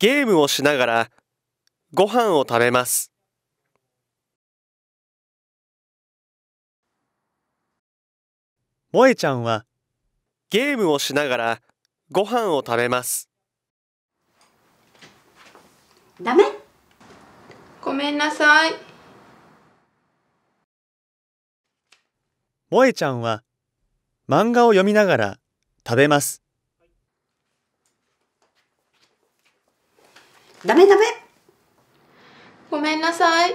ゲームをしながらご飯を食べます。萌えちゃんはゲームをしながらご飯を食べます。ダメごめんなさい。萌えちゃんは漫画を読みながら食べます。ダメダメごめんなさい。